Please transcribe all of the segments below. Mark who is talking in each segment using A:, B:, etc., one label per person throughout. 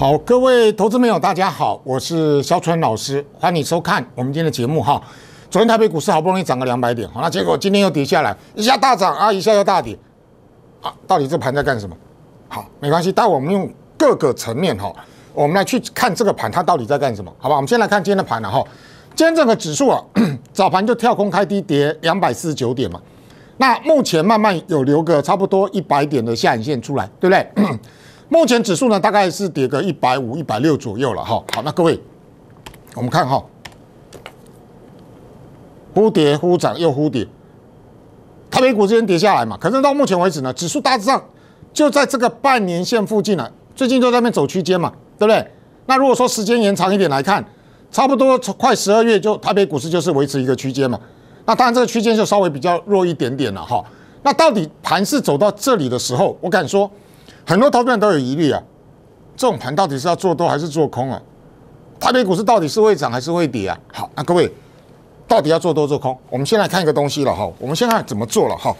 A: 好，各位投资朋友，大家好，我是肖川老师，欢迎收看我们今天的节目哈。昨天台北股市好不容易涨个两百点，好，那结果今天又跌下来，一下大涨啊，一下又大跌，好，到底这盘在干什么？好，没关系，待会我们用各个层面哈，我们来去看这个盘它到底在干什么，好吧？我们先来看今天的盘了哈。今天这个指数啊，早盘就跳空开低跌两百四十九点嘛，那目前慢慢有留个差不多一百点的下影线出来，对不对？目前指数呢，大概是跌个一百五、一百六左右了哈。好，那各位，我们看哈，忽跌忽涨又忽跌，台北股市天跌下来嘛。可是到目前为止呢，指数大致上就在这个半年线附近了，最近都在那边走区间嘛，对不对？那如果说时间延长一点来看，差不多快十二月就台北股市就是维持一个区间嘛。那当然这个区间就稍微比较弱一点点了哈。那到底盘是走到这里的时候，我敢说。很多投资人都有疑虑啊，这种盘到底是要做多还是做空啊？台北股市到底是会涨还是会跌啊？好，那各位到底要做多做空？我们先来看一个东西了哈，我们先看怎么做了哈。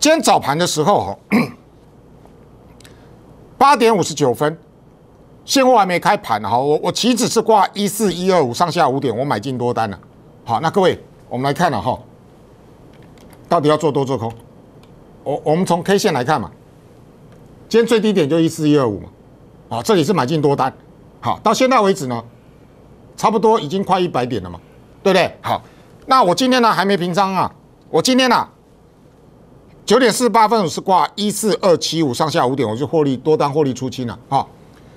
A: 今天早盘的时候哈，八点五十九分，现货还没开盘哈，我我岂止是挂一四一二五上下五点，我买进多单了。好，那各位我们来看了哈，到底要做多做空？我我们从 K 线来看嘛。今天最低点就一四一二五嘛，啊，这里是买进多单，好，到现在为止呢，差不多已经快一百点了嘛，对不对？好，那我今天呢还没平仓啊，我今天呢九点四十八分是挂一四二七五，上下五点，我就获利多单获利出清了，啊，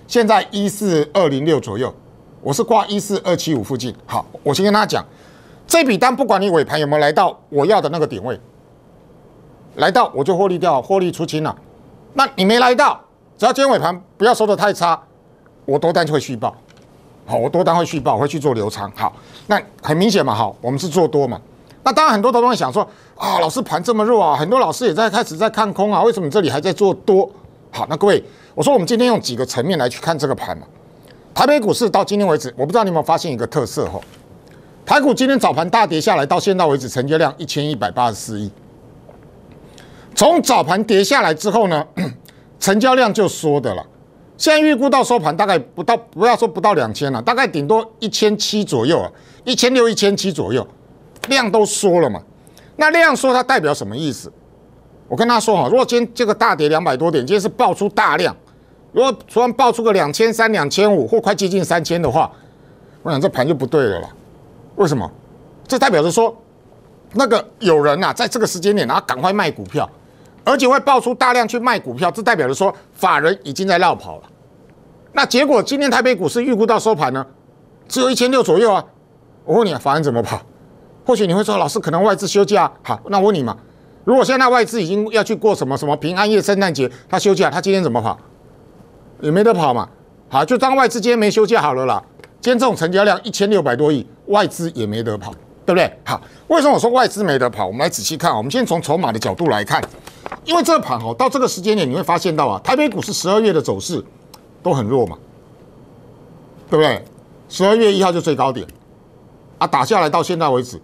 A: 现在一四二零六左右，我是挂一四二七五附近，好，我先跟大家讲，这笔单不管你尾盘有没有来到我要的那个点位，来到我就获利掉，获利出清了。那你没来到，只要今天尾盘不要收得太差，我多单就会续报，好，我多单会续报，我会去做留仓。好，那很明显嘛，好，我们是做多嘛。那当然，很多投资人想说，啊，老师盘这么弱啊，很多老师也在开始在看空啊，为什么这里还在做多？好，那各位，我说我们今天用几个层面来去看这个盘嘛。台北股市到今天为止，我不知道你有没有发现一个特色哈，台股今天早盘大跌下来，到现在为止，成交量一千一百八十四亿。从早盘跌下来之后呢，成交量就缩的了。现在预估到收盘大概不到，不要说不到两千了，大概顶多一千七左右啊，一千六、一千七左右，量都缩了嘛。那量缩它代表什么意思？我跟他说哈，如果今天这个大跌两百多点，今天是爆出大量，如果突然爆出个两千三、两千五或快接近三千的话，我想这盘就不对了啦。为什么？这代表着说，那个有人呐，在这个时间点，然后赶快卖股票。而且会爆出大量去卖股票，这代表着说，法人已经在绕跑了。那结果今天台北股市预估到收盘呢，只有一千六左右啊。我问你，啊，法人怎么跑？或许你会说，老师可能外资休假。好，那我问你嘛，如果现在外资已经要去过什么什么平安夜、圣诞节，他休假，他今天怎么跑？也没得跑嘛。好，就当外资今天没休假好了啦。今天这种成交量一千六百多亿，外资也没得跑，对不对？好，为什么我说外资没得跑？我们来仔细看，我们先从筹码的角度来看。因为这盘哦，到这个时间点，你会发现到啊，台北股市十二月的走势都很弱嘛，对不对？十二月一号就最高点，啊，打下来到现在为止，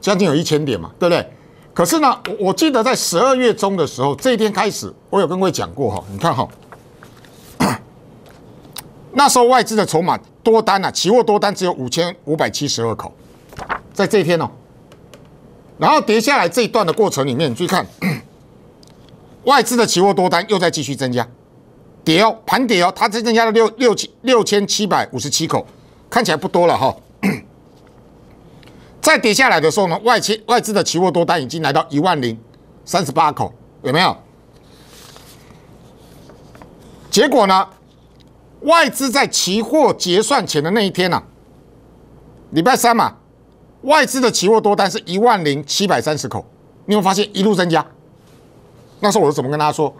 A: 将近有一千点嘛，对不对？可是呢，我我记得在十二月中的时候，这一天开始，我有跟各位讲过哈，你看哈，那时候外资的筹码多单啊，期货多单只有五千五百七十二口，在这一天哦，然后跌下来这一段的过程里面，你看。外资的期货多单又在继续增加，跌哦，盘跌哦，它只增加了六六千六千七百五十七口，看起来不多了哈。再 跌下来的时候呢，外期外资的期货多单已经来到一万零三十八口，有没有？结果呢，外资在期货结算前的那一天呢，礼拜三嘛，外资的期货多单是一万零七百三十口，你会发现一路增加。那时候我是怎么跟他说？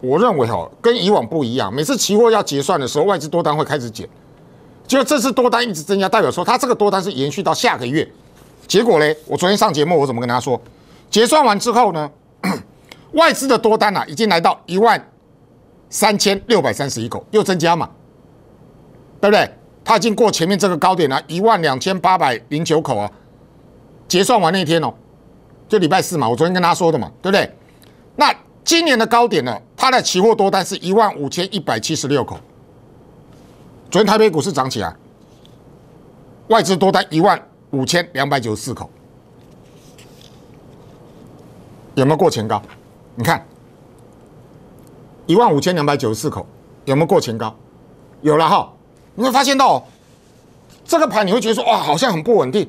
A: 我认为哈，跟以往不一样。每次期货要结算的时候，外资多单会开始减，结果这次多单一直增加，代表说他这个多单是延续到下个月。结果嘞，我昨天上节目，我怎么跟他说？结算完之后呢，外资的多单啊，已经来到一万三千六百三十一口，又增加嘛，对不对？它已经过前面这个高点了一万两千八百零九口啊。结算完那一天哦，就礼拜四嘛，我昨天跟他说的嘛，对不对？那今年的高点呢？它的期货多单是一万五千一百七十六口。昨天台北股市涨起来，外资多单一万五千两百九十四口，有没有过前高？你看一万五千两百九十四口有没有过前高？有了哈！你会发现到这个盘，你会觉得说哇，好像很不稳定。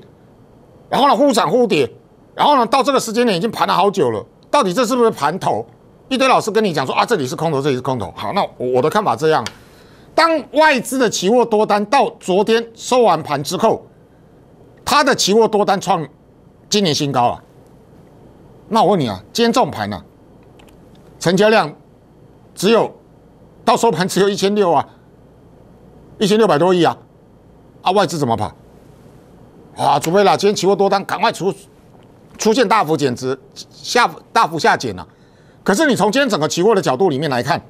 A: 然后呢，忽涨忽跌，然后呢，到这个时间点已经盘了好久了。到底这是不是盘头？一堆老师跟你讲说啊，这里是空头，这里是空头。好，那我的看法这样：当外资的期货多单到昨天收完盘之后，他的期货多单创今年新高啊。那我问你啊，今天这种盘呢？成交量只有到收盘只有一千六啊，一千六百多亿啊，啊，外资怎么跑？啊，除非啦，今天期货多单赶快出。出现大幅减值下大幅下减了，可是你从今天整个期货的角度里面来看，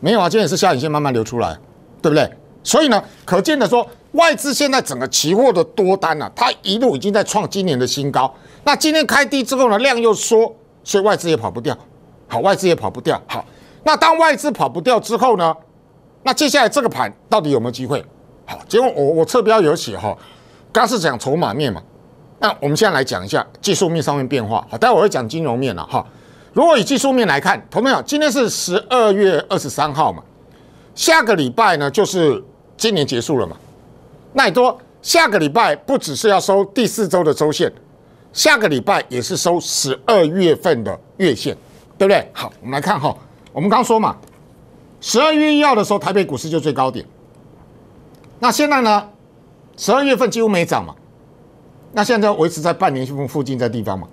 A: 没有啊，今天也是下影线慢慢流出来，对不对？所以呢，可见的说，外资现在整个期货的多单呢，它一路已经在创今年的新高。那今天开低之后呢，量又缩，所以外资也跑不掉。好，外资也跑不掉。好，那当外资跑不掉之后呢，那接下来这个盘到底有没有机会？好，结果我我侧标有写哈，刚是讲筹码面嘛。那我们现在来讲一下技术面上面变化，好，待会儿会讲金融面了哈。如果以技术面来看，同朋友，今天是十二月二十三号嘛，下个礼拜呢就是今年结束了嘛。那你说下个礼拜不只是要收第四周的周线，下个礼拜也是收十二月份的月线，对不对？好，我们来看哈，我们刚说嘛，十二月一号的时候，台北股市就最高点。那现在呢，十二月份几乎没涨嘛。那现在维持在半年线附近的地方嘛，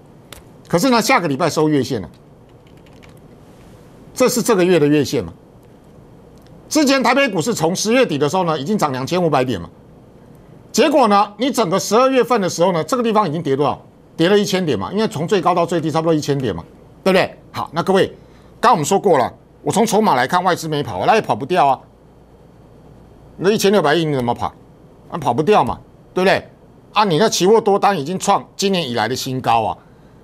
A: 可是呢，下个礼拜收月线了，这是这个月的月线嘛。之前台北股市从十月底的时候呢，已经涨两千五百点嘛，结果呢，你整个十二月份的时候呢，这个地方已经跌多少？跌了一千点嘛，因为从最高到最低差不多一千点嘛，对不对？好，那各位，刚我们说过了，我从筹码来看，外资没跑，那也跑不掉啊。那一千六百亿你怎么跑？啊，跑不掉嘛，对不对？啊，你那期货多单已经创今年以来的新高啊，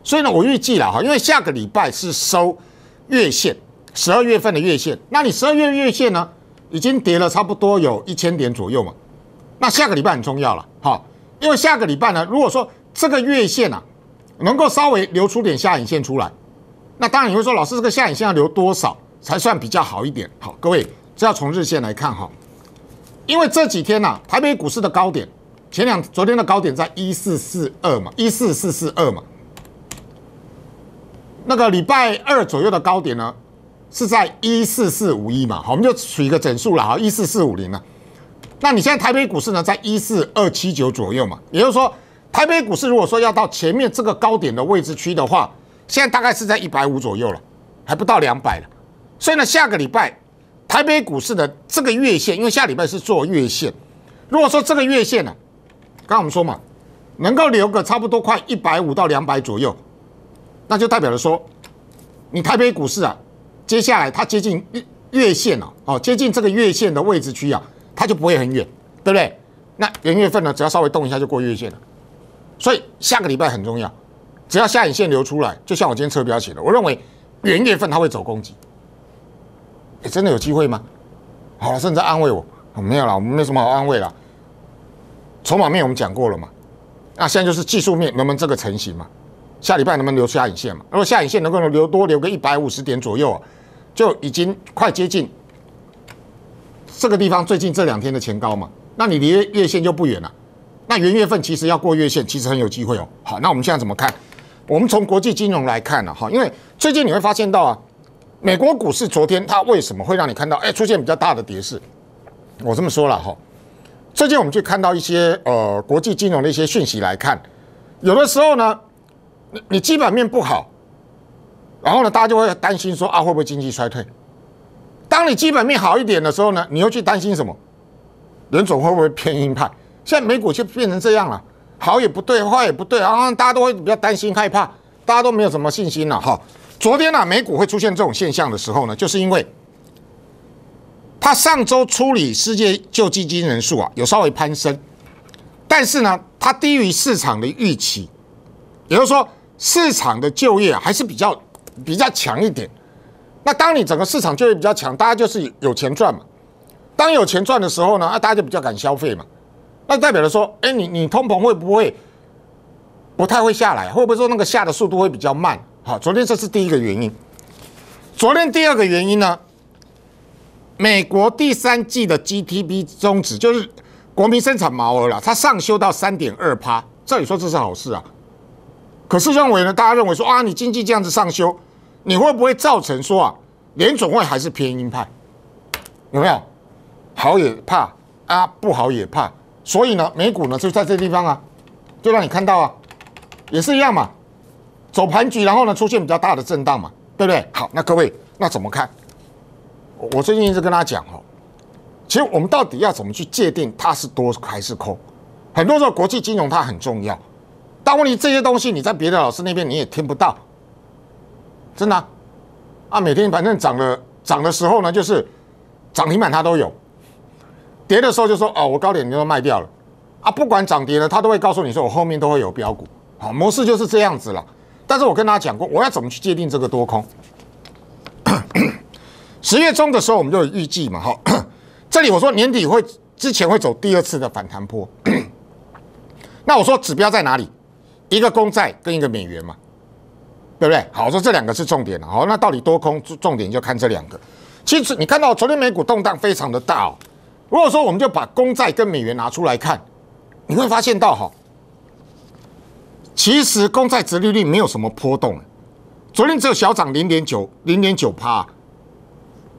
A: 所以呢，我预计了哈，因为下个礼拜是收月线，十二月份的月线，那你十二月月线呢，已经跌了差不多有一千点左右嘛，那下个礼拜很重要了，哈，因为下个礼拜呢，如果说这个月线啊，能够稍微留出点下影线出来，那当然你会说，老师这个下影线要留多少才算比较好一点？好，各位，这要从日线来看哈，因为这几天呢，台北股市的高点。前两昨天的高点在一四四二嘛，一四四四二嘛。那个礼拜二左右的高点呢，是在一四四五一嘛。好，我们就取一个整数了，好，一四四五零了。那你现在台北股市呢，在一四二七九左右嘛。也就是说，台北股市如果说要到前面这个高点的位置区的话，现在大概是在一百五左右了，还不到两百了。所以呢，下个礼拜台北股市的这个月线，因为下礼拜是做月线，如果说这个月线呢，刚刚我们说嘛，能够留个差不多快一百五到两百左右，那就代表了说，你台北股市啊，接下来它接近月月线哦，哦，接近这个月线的位置区啊，它就不会很远，对不对？那元月份呢，只要稍微动一下就过月线了，所以下个礼拜很重要，只要下影线流出来，就像我今天车标写的，我认为元月份它会走攻击，哎，真的有机会吗？好了，正在安慰我，没有了，我们没什么好安慰了。筹码面我们讲过了嘛，那现在就是技术面能不能这个成型嘛？下礼拜能不能留下影线嘛？如果下影线能够留多留个一百五十点左右啊，就已经快接近这个地方最近这两天的前高嘛，那你离月线就不远了。那元月份其实要过月线，其实很有机会哦。好，那我们现在怎么看？我们从国际金融来看呢？哈，因为最近你会发现到啊，美国股市昨天它为什么会让你看到哎出现比较大的跌势？我这么说了哈。最近我们去看到一些呃国际金融的一些讯息来看，有的时候呢，你你基本面不好，然后呢大家就会担心说啊会不会经济衰退？当你基本面好一点的时候呢，你又去担心什么？人总会不会偏鹰派？现在美股就变成这样了，好也不对，坏也不对，啊，大家都会比较担心害怕，大家都没有什么信心了哈。昨天呢美股会出现这种现象的时候呢，就是因为。它上周处理世界救济金人数啊，有稍微攀升，但是呢，它低于市场的预期，也就是说，市场的就业还是比较比较强一点。那当你整个市场就业比较强，大家就是有钱赚嘛。当有钱赚的时候呢，那大家就比较敢消费嘛。那代表着说，哎，你你通膨会不会不太会下来？会不会说那个下的速度会比较慢？好，昨天这是第一个原因。昨天第二个原因呢？美国第三季的 GDP 终旨就是国民生产毛额了，它上修到三点二趴。照理说这是好事啊，可是认为呢，大家认为说啊，你经济这样子上修，你会不会造成说啊，联总会还是偏鹰派？有没有？好也怕啊，不好也怕。所以呢，美股呢就在这地方啊，就让你看到啊，也是一样嘛，走盘局，然后呢出现比较大的震荡嘛，对不对？好，那各位那怎么看？我最近一直跟他讲哦，其实我们到底要怎么去界定它是多还是空？很多时候国际金融它很重要，但问题这些东西你在别的老师那边你也听不到，真的啊，每天反正涨的涨的时候呢，就是涨停板它都有，跌的时候就说啊我高点都卖掉了，啊不管涨跌呢，他都会告诉你说我后面都会有标股，好模式就是这样子了。但是我跟大家讲过，我要怎么去界定这个多空？十月中的时候，我们就预计嘛，哈，这里我说年底会之前会走第二次的反弹坡。那我说指标在哪里？一个公债跟一个美元嘛，对不对？好，我说这两个是重点了。好，那到底多空重点就看这两个。其实你看到昨天美股动荡非常的大哦。如果说我们就把公债跟美元拿出来看，你会发现到哈，其实公债殖利率没有什么波动，昨天只有小涨零点九零点九帕。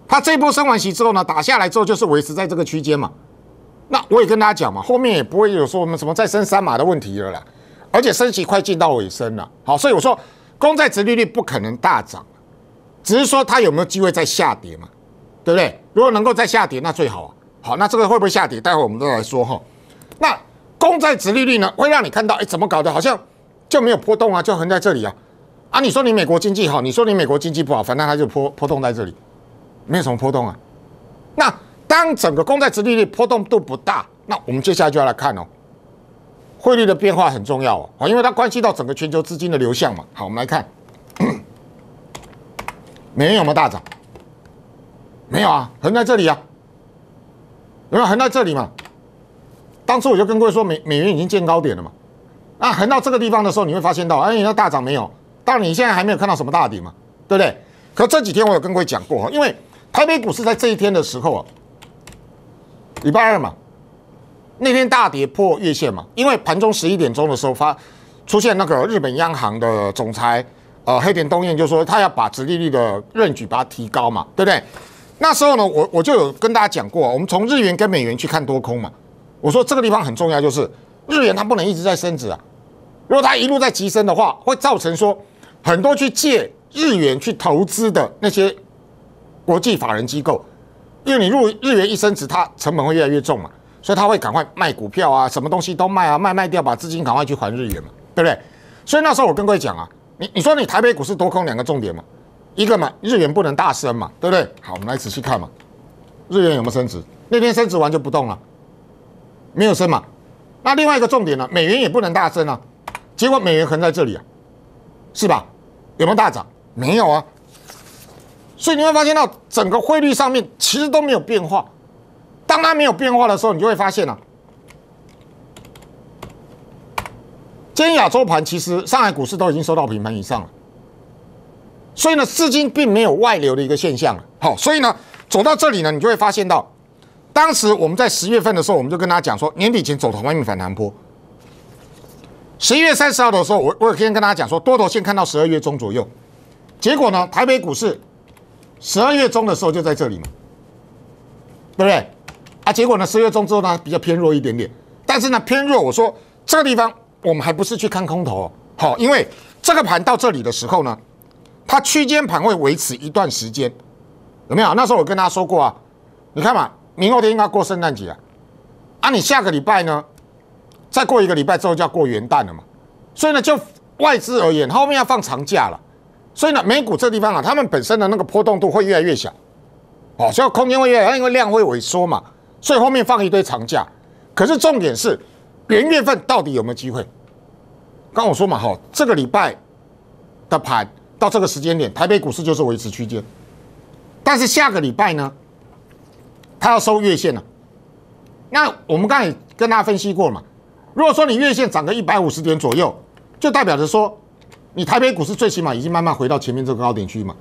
A: 它这波升完息之后呢，打下来之后就是维持在这个区间嘛。那我也跟大家讲嘛，后面也不会有说我们什么再升三码的问题了啦。而且升息快进到尾声了，好，所以我说公债值利率不可能大涨，只是说它有没有机会再下跌嘛，对不对？如果能够再下跌，那最好啊。好，那这个会不会下跌？待会我们再来说哈。那公债值利率呢，会让你看到，哎，怎么搞的？好像就没有波动啊，就横在这里啊。啊，你说你美国经济好，你说你美国经济不好，反正它就波波动在这里。没有什么波动啊，那当整个公债殖利率波动度不大，那我们接下来就要来看哦，汇率的变化很重要啊，因为它关系到整个全球资金的流向嘛。好，我们来看，美元有没有大涨？没有啊，横在这里啊，有没有横在这里嘛？当初我就跟各位说美美元已经见高点了嘛，那横到这个地方的时候，你会发现到哎，你大涨没有？到你现在还没有看到什么大底嘛，对不对？可这几天我有跟各位讲过哦，因为台北股市在这一天的时候啊，礼拜二嘛，那天大跌破月线嘛，因为盘中十一点钟的时候发出现那个日本央行的总裁呃黑田东彦就说他要把殖利率的任举把它提高嘛，对不对？那时候呢，我我就有跟大家讲过，我们从日元跟美元去看多空嘛，我说这个地方很重要，就是日元它不能一直在升值啊，如果它一路在急升的话，会造成说很多去借日元去投资的那些。国际法人机构，因为你入日元一升值，它成本会越来越重嘛，所以他会赶快卖股票啊，什么东西都卖啊，卖卖掉把资金赶快去还日元嘛，对不对？所以那时候我更会讲啊，你你说你台北股市多空两个重点嘛，一个嘛日元不能大升嘛，对不对？好，我们来仔细看嘛，日元有没有升值？那天升值完就不动了，没有升嘛。那另外一个重点呢，美元也不能大升啊，结果美元横在这里啊，是吧？有没有大涨？没有啊。所以你会发现到整个汇率上面其实都没有变化。当它没有变化的时候，你就会发现啊，今天亚洲盘其实上海股市都已经收到平盘以上了，所以呢，资金并没有外流的一个现象好，所以呢，走到这里呢，你就会发现到，当时我们在十月份的时候，我们就跟大家讲说，年底前走头外面反弹波。十一月三十号的时候，我我可天跟大家讲说，多头先看到十二月中左右，结果呢，台北股市。十二月中的时候就在这里嘛，对不对？啊，结果呢，十月中之后呢比较偏弱一点点，但是呢偏弱，我说这个地方我们还不是去看空头，好，因为这个盘到这里的时候呢，它区间盘会维持一段时间，有没有？那时候我跟大家说过啊，你看嘛，明后天应该过圣诞节啊，啊，你下个礼拜呢，再过一个礼拜之后就要过元旦了嘛，所以呢，就外资而言，后面要放长假了。所以呢，美股这地方啊，他们本身的那个波动度会越来越小，好，所以空间会越来越，因为量会萎缩嘛。所以后面放一堆长假，可是重点是，元月份到底有没有机会？刚我说嘛，哈，这个礼拜的盘到这个时间点，台北股市就是维持区间，但是下个礼拜呢，它要收月线了。那我们刚才跟大家分析过嘛，如果说你月线涨个一百五十点左右，就代表着说。你台北股市最起码已经慢慢回到前面这个高点区嘛？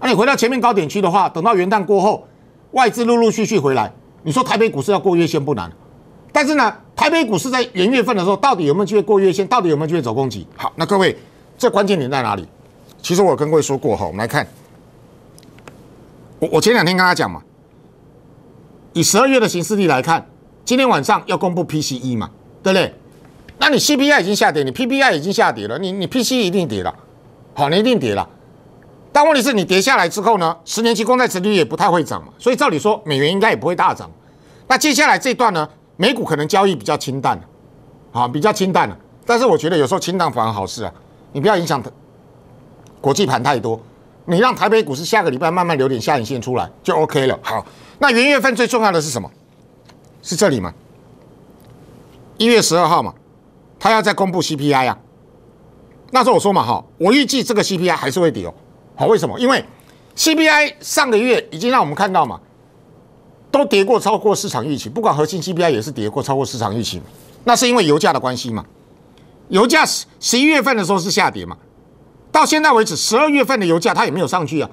A: 啊，你回到前面高点区的话，等到元旦过后，外资陆陆续续回来，你说台北股市要过月线不难。但是呢，台北股市在元月份的时候，到底有没有机会过月线？到底有没有机会走攻击？好，那各位，这关键点在哪里？其实我跟各位说过哈，我们来看，我我前两天跟他讲嘛，以十二月的形势力来看，今天晚上要公布 PCE 嘛，对不对？那你 CPI 已经下跌，你 PPI 已经下跌了，你你 PC 一定跌了，好，你一定跌了。但问题是，你跌下来之后呢，十年期公债殖率也不太会涨嘛，所以照理说，美元应该也不会大涨。那接下来这段呢，美股可能交易比较清淡好，比较清淡了。但是我觉得有时候清淡反而好事啊，你不要影响国际盘太多，你让台北股市下个礼拜慢慢留点下影线出来就 OK 了。好，那元月份最重要的是什么？是这里吗？一月十二号嘛。他要再公布 CPI 啊？那时候我说嘛，哈，我预计这个 CPI 还是会跌哦。好，为什么？因为 CPI 上个月已经让我们看到嘛，都跌过超过市场预期，不管核心 CPI 也是跌过超过市场预期。那是因为油价的关系嘛。油价十十一月份的时候是下跌嘛，到现在为止十二月份的油价它也没有上去啊。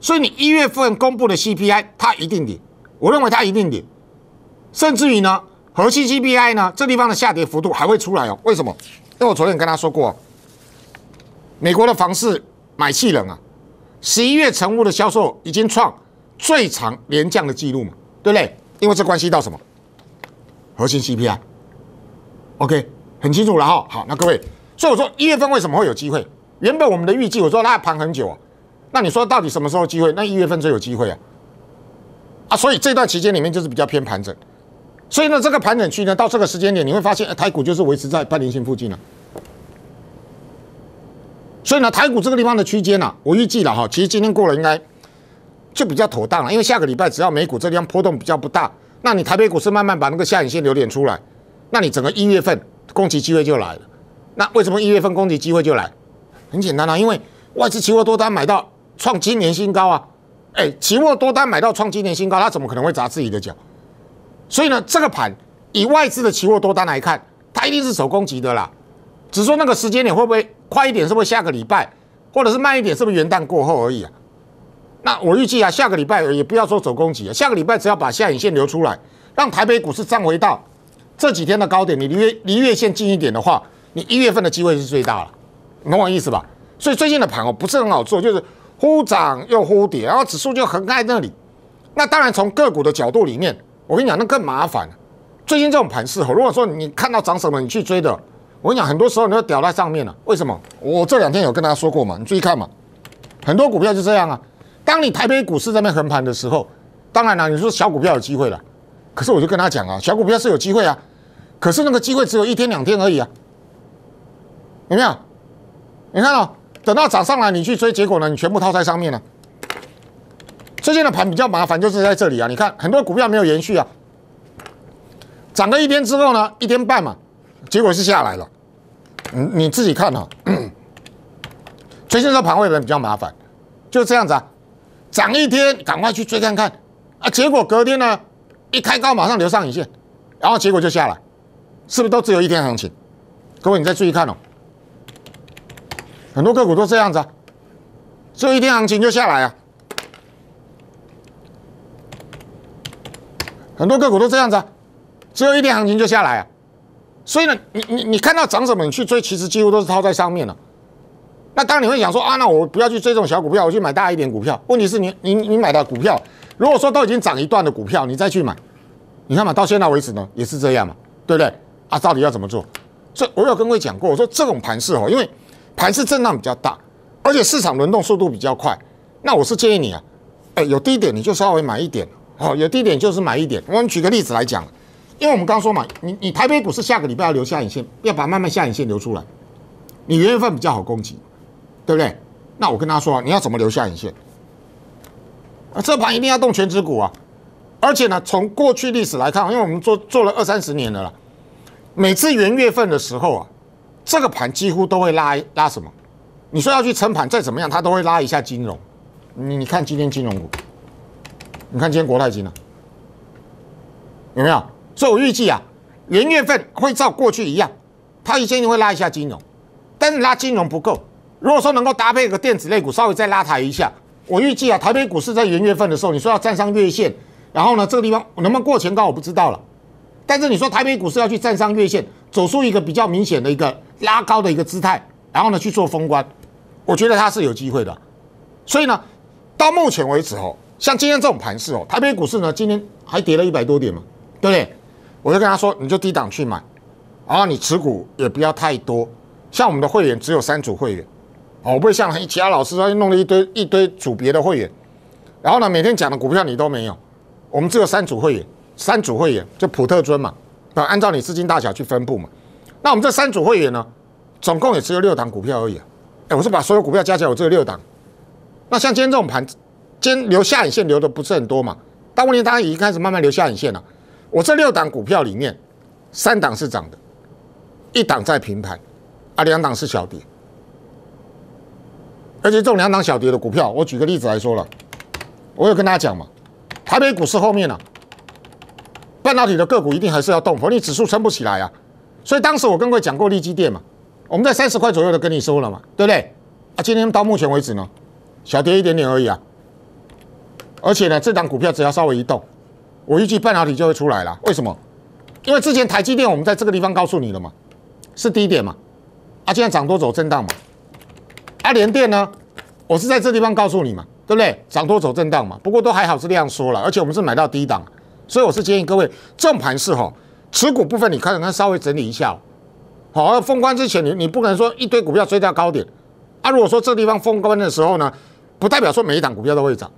A: 所以你一月份公布的 CPI 它一定跌，我认为它一定跌，甚至于呢。核心 CPI 呢？这地方的下跌幅度还会出来哦？为什么？因为我昨天跟他说过，美国的房市买气冷啊，十一月成屋的销售已经创最长连降的记录嘛，对不对？因为这关系到什么？核心 CPI。OK，很清楚了哈。好，那各位，所以我说一月份为什么会有机会？原本我们的预计，我说那盘很久啊，那你说到底什么时候机会？那一月份最有机会啊？啊，所以这段期间里面就是比较偏盘整。所以呢，这个盘整区呢，到这个时间点，你会发现，台股就是维持在半年线附近了。所以呢，台股这个地方的区间呢，我预计了哈，其实今天过了应该就比较妥当了。因为下个礼拜只要美股这地方波动比较不大，那你台北股市慢慢把那个下影线留点出来，那你整个一月份供给机会就来了。那为什么一月份供给机会就来？很简单啊，因为外资期货多单买到创今年新高啊，哎，期货多单买到创今年新高，他怎么可能会砸自己的脚？所以呢，这个盘以外资的期货多单来看，它一定是手攻击的啦。只说那个时间点会不会快一点，是不是下个礼拜，或者是慢一点，是不是元旦过后而已啊？那我预计啊，下个礼拜也不要说走攻击啊，下个礼拜只要把下影线留出来，让台北股市站回到这几天的高点，你离离月线近一点的话，你一月份的机会是最大了，懂我意思吧？所以最近的盘哦，不是很好做，就是忽涨又忽跌，然后指数就横在那里。那当然从个股的角度里面。我跟你讲，那更麻烦。最近这种盘势，如果说你看到涨什么你去追的，我跟你讲，很多时候你会屌在上面了。为什么？我这两天有跟大家说过嘛，你注意看嘛，很多股票就这样啊。当你台北股市这边横盘的时候，当然了，你说小股票有机会了，可是我就跟他讲啊，小股票是有机会啊，可是那个机会只有一天两天而已啊，有没有？你看哦，等到涨上来你去追，结果呢，你全部套在上面了。最近的盘比较麻烦，就是在这里啊。你看很多股票没有延续啊，涨个一天之后呢，一天半嘛，结果是下来了。你你自己看哦。最近的盘会比较麻烦，就这样子啊，涨一天赶快去追看看啊，结果隔天呢一开高马上留上影线，然后结果就下来，是不是都只有一天行情？各位你再注意看哦，很多个股都这样子啊，只有一天行情就下来啊。很多个股都这样子啊，只有一天行情就下来啊，所以呢，你你你看到涨什么你去追，其实几乎都是套在上面了。那当然你会想说啊，那我不要去追这种小股票，我去买大一点股票。问题是你你你买的股票，如果说都已经涨一段的股票，你再去买，你看嘛，到现在为止呢也是这样嘛，对不对？啊，到底要怎么做？所以我有跟各位讲过，我说这种盘势哦，因为盘势震荡比较大，而且市场轮动速度比较快，那我是建议你啊，哎，有低点你就稍微买一点。哦，有低点就是买一点。我们举个例子来讲，因为我们刚说嘛，你你台北股市下个礼拜要留下影线，要把慢慢下影线留出来。你元月份比较好攻击，对不对？那我跟他说，你要怎么留下影线？啊，这盘一定要动全指股啊！而且呢，从过去历史来看，因为我们做做了二三十年的了，每次元月份的时候啊，这个盘几乎都会拉拉什么？你说要去撑盘，再怎么样，它都会拉一下金融。你你看今天金融股。你看今天国泰金啊，有没有？所以我预计啊，元月份会照过去一样，它一千会拉一下金融，但是拉金融不够。如果说能够搭配一个电子类股，稍微再拉抬一下，我预计啊，台北股市在元月份的时候，你说要站上月线，然后呢，这个地方能不能过前高，我不知道了。但是你说台北股市要去站上月线，走出一个比较明显的一个拉高的一个姿态，然后呢去做封关，我觉得它是有机会的。所以呢，到目前为止哦。像今天这种盘势哦，台北股市呢今天还跌了一百多点嘛，对不对？我就跟他说，你就低档去买，然后你持股也不要太多。像我们的会员只有三组会员，哦，我不会像其他老师他弄了一堆一堆组别的会员，然后呢每天讲的股票你都没有。我们只有三组会员，三组会员就普特尊嘛，那按照你资金大小去分布嘛。那我们这三组会员呢，总共也只有六档股票而已。哎，我是把所有股票加起来，我只有六档。那像今天这种盘。今留下影线留的不是很多嘛，但问题它已经开始慢慢留下影线了。我这六档股票里面，三档是涨的，一档在平盘，啊，两档是小跌。而且这种两档小跌的股票，我举个例子来说了，我有跟大家讲嘛，台北股市后面呢，半导体的个股一定还是要动，逢利指数撑不起来啊。所以当时我跟各位讲过利基电嘛，我们在三十块左右的跟你说了嘛，对不对？啊，今天到目前为止呢，小跌一点点而已啊。而且呢，这档股票只要稍微一动，我预计半导体就会出来了。为什么？因为之前台积电我们在这个地方告诉你了嘛，是低点嘛。啊，现在涨多走震荡嘛。啊，联电呢，我是在这地方告诉你嘛，对不对？涨多走震荡嘛。不过都还好是这样说了，而且我们是买到低档，所以我是建议各位正盘是候持股部分，你看看稍微整理一下。好，要封关之前，你你不可能说一堆股票追到高点。啊，如果说这地方封关的时候呢，不代表说每一档股票都会涨。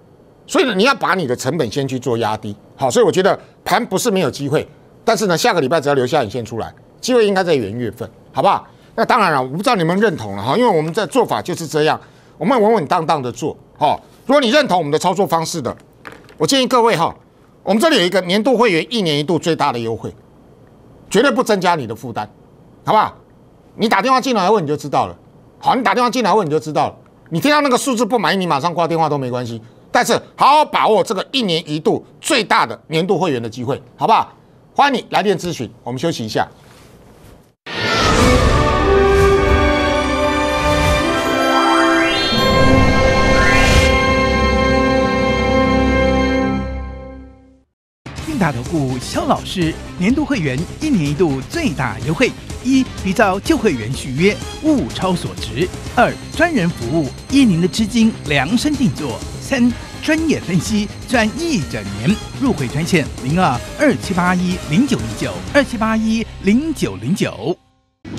A: 所以你要把你的成本先去做压低，好，所以我觉得盘不是没有机会，但是呢，下个礼拜只要留下影线出来，机会应该在元月份，好不好？那当然了，我不知道你们认同了哈，因为我们的做法就是这样，我们稳稳当当的做，好，如果你认同我们的操作方式的，我建议各位哈，我们这里有一个年度会员，一年一度最大的优惠，绝对不增加你的负担，好不好？你打电话进来问你就知道了，好，你打电话进来问你就知道了，你听到那个数字不满意，你马上挂电话都没关系。但是，好好把握这个一年一度最大的年度会员的机会，好不好？欢迎你来电咨询。我们休息一下。
B: 金大投顾肖老师年度会员，一年一度最大优惠：一，比照旧会员续约，物超所值；二，专人服务，依您的资金量身定做。专专业分析赚一整年，入会专线零二二七八一零九零九二七八一零九零九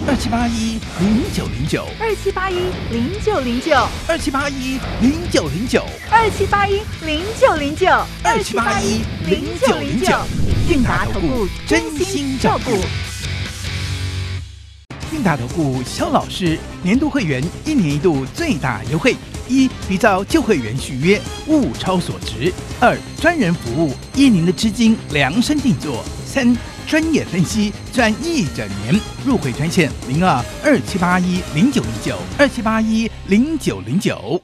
B: 二七八一零九零九二七八一零九零九二七八一零九零九二七八一零九零九，二七八一零零九九，信达控股真心照顾。信大投顾肖老师年度会员，一年一度最大优惠：一，比照旧会员续约，物超所值；二，专人服务，依您的资金量身定做；三，专业分析，赚一整年。入会专线：零二二七八一零九零九二七八一零九零九。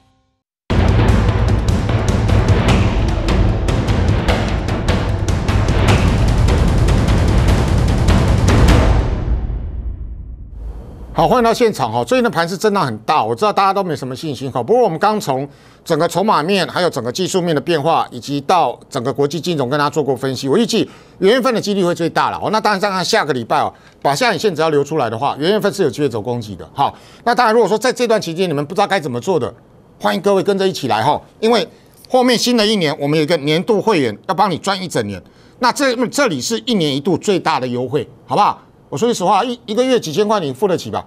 A: 好，欢迎到现场哈。最近的盘是震荡很大，我知道大家都没什么信心。哈。不过我们刚从整个筹码面，还有整个技术面的变化，以及到整个国际金融，跟大家做过分析。我预计元月份的几率会最大了。哦，那当然，看看下个礼拜哦，把下影线只要留出来的话，元月份是有机会走攻击的。好，那当然，如果说在这段期间你们不知道该怎么做的，欢迎各位跟着一起来哈。因为后面新的一年，我们有一个年度会员要帮你赚一整年，那这这里是一年一度最大的优惠，好不好？我说句实话，一一个月几千块，你付得起吧？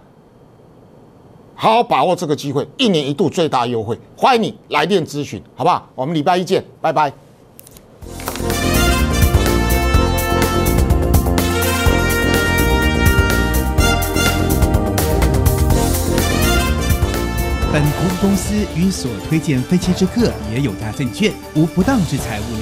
A: 好好把握这个机会，一年一度最大优惠，欢迎你来电咨询，好不好？我们礼拜一见，拜拜。
B: 本服务公司与所推荐分期之客也有大证券无不当之财务。